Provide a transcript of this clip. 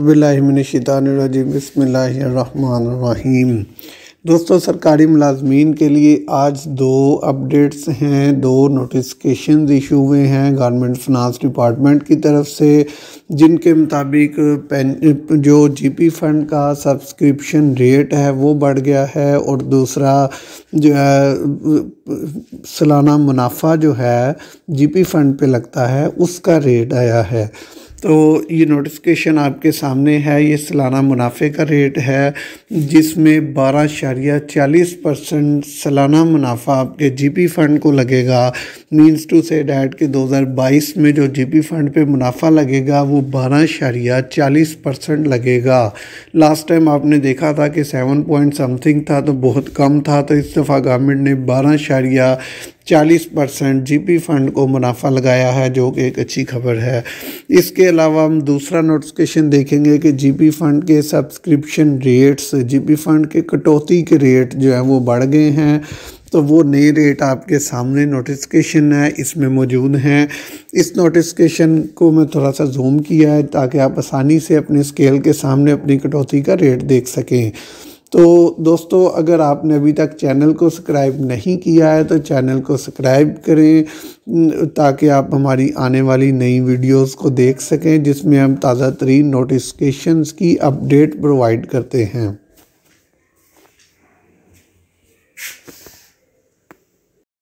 बसमीम दोस्तों सरकारी मुलाजमीन के लिए आज दो अपडेट्स हैं दो नोटिफिकेशन इशू हुए हैं गवर्नमेंट फिनांस डिपार्टमेंट की तरफ से जिनके मुताबिक जो जीपी फंड का सब्सक्रिप्शन रेट है वो बढ़ गया है और दूसरा जो है सालाना मुनाफा जो है जीपी फंड पे लगता है उसका रेट आया है तो ये नोटिफिकेशन आपके सामने है ये सालाना मुनाफे का रेट है जिसमें बारह चालीस परसेंट सालाना मुनाफा आपके जीपी फंड को लगेगा मीन्स टू से डैट कि 2022 में जो जीपी फंड पे मुनाफा लगेगा वो बारह शरिया चालीस परसेंट लगेगा लास्ट टाइम आपने देखा था कि सेवन पॉइंट समथिंग था तो बहुत कम था तो इस दफ़ा गवर्नमेंट ने बारह शरिया चालीस परसेंट जी फंड को मुनाफा लगाया है जो कि एक अच्छी खबर है इसके अलावा हम दूसरा नोटिफिकेशन देखेंगे कि जी फंड के सब्सक्रिप्शन रेट्स जी फंड के कटौती के रेट जो हैं वो बढ़ गए हैं तो वो नए रेट आपके सामने नोटिफिकेशन है इसमें मौजूद हैं इस नोटिफिकेशन को मैं थोड़ा सा जूम किया है ताकि आप आसानी से अपने स्केल के सामने अपनी कटौती का रेट देख सकें तो दोस्तों अगर आपने अभी तक चैनल को सब्सक्राइब नहीं किया है तो चैनल को सब्सक्राइब करें ताकि आप हमारी आने वाली नई वीडियोस को देख सकें जिसमें हम ताज़ा तरीन नोटिफिकेशंस की अपडेट प्रोवाइड करते हैं